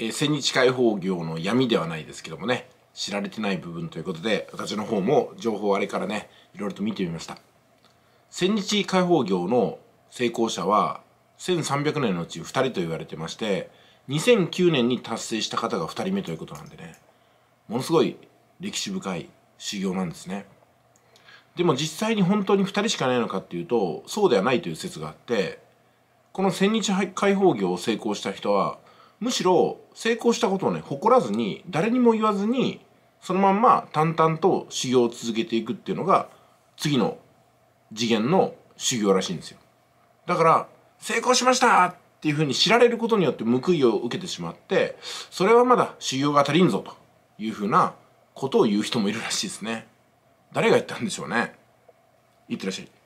え千日解放業の闇ではないですけどもね知られてない部分ということで私の方も情報あれからねいろいろと見てみました千日解放業の成功者は1300年のうち2人と言われてまして2009年に達成した方が2人目ということなんでねものすごい歴史深い修行なんですねでも実際に本当に2人しかないのかっていうとそうではないという説があってこの千日解放業を成功した人はむしろ成功したことをね誇らずに誰にも言わずにそのまんま淡々と修行を続けていくっていうのが次の次元の修行らしいんですよだから成功しましたっていうふうに知られることによって報いを受けてしまってそれはまだ修行が足りんぞというふうなことを言う人もいるらしいですね誰が言ったんでしょうねいってらっしゃい